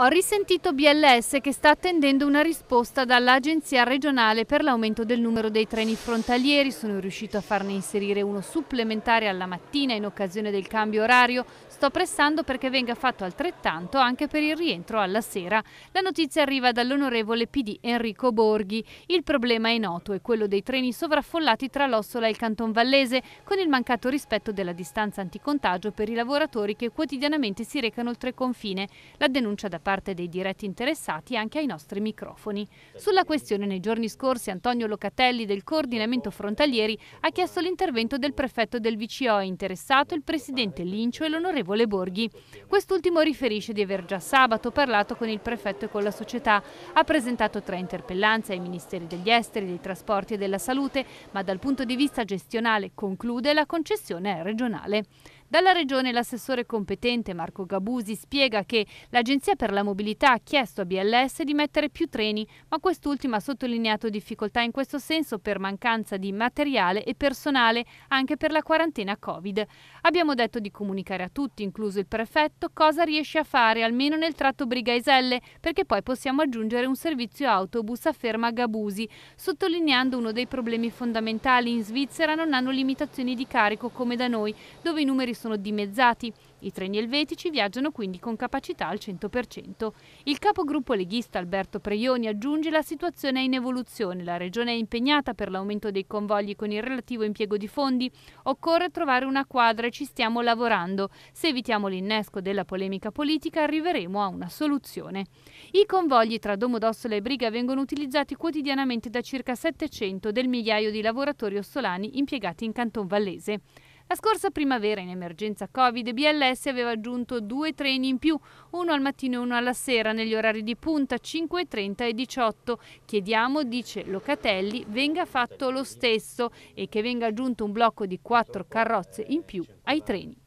Ho risentito BLS che sta attendendo una risposta dall'Agenzia regionale per l'aumento del numero dei treni frontalieri. Sono riuscito a farne inserire uno supplementare alla mattina in occasione del cambio orario. Sto pressando perché venga fatto altrettanto anche per il rientro alla sera. La notizia arriva dall'onorevole PD Enrico Borghi. Il problema è noto, è quello dei treni sovraffollati tra l'Ossola e il Canton Vallese, con il mancato rispetto della distanza anticontagio per i lavoratori che quotidianamente si recano oltre confine. La denuncia da parte parte dei diretti interessati anche ai nostri microfoni. Sulla questione nei giorni scorsi Antonio Locatelli del coordinamento frontalieri ha chiesto l'intervento del prefetto del VCO interessato il presidente Lincio e l'onorevole Borghi. Quest'ultimo riferisce di aver già sabato parlato con il prefetto e con la società. Ha presentato tre interpellanze ai ministeri degli esteri, dei trasporti e della salute, ma dal punto di vista gestionale conclude la concessione regionale. Dalla Regione l'assessore competente Marco Gabusi spiega che l'Agenzia per la Mobilità ha chiesto a BLS di mettere più treni, ma quest'ultima ha sottolineato difficoltà in questo senso per mancanza di materiale e personale, anche per la quarantena Covid. Abbiamo detto di comunicare a tutti, incluso il prefetto, cosa riesce a fare, almeno nel tratto Brigaiselle, perché poi possiamo aggiungere un servizio autobus a ferma Gabusi, sottolineando uno dei problemi fondamentali in Svizzera non hanno limitazioni di carico come da noi, dove i numeri sono dimezzati. I treni elvetici viaggiano quindi con capacità al 100%. Il capogruppo leghista Alberto Preioni aggiunge la situazione è in evoluzione, la regione è impegnata per l'aumento dei convogli con il relativo impiego di fondi, occorre trovare una quadra e ci stiamo lavorando. Se evitiamo l'innesco della polemica politica arriveremo a una soluzione. I convogli tra Domodossola e Briga vengono utilizzati quotidianamente da circa 700 del migliaio di lavoratori ossolani impiegati in Canton Vallese. La scorsa primavera, in emergenza Covid, BLS aveva aggiunto due treni in più, uno al mattino e uno alla sera, negli orari di punta 5.30 e 18. Chiediamo, dice Locatelli, venga fatto lo stesso e che venga aggiunto un blocco di quattro carrozze in più ai treni.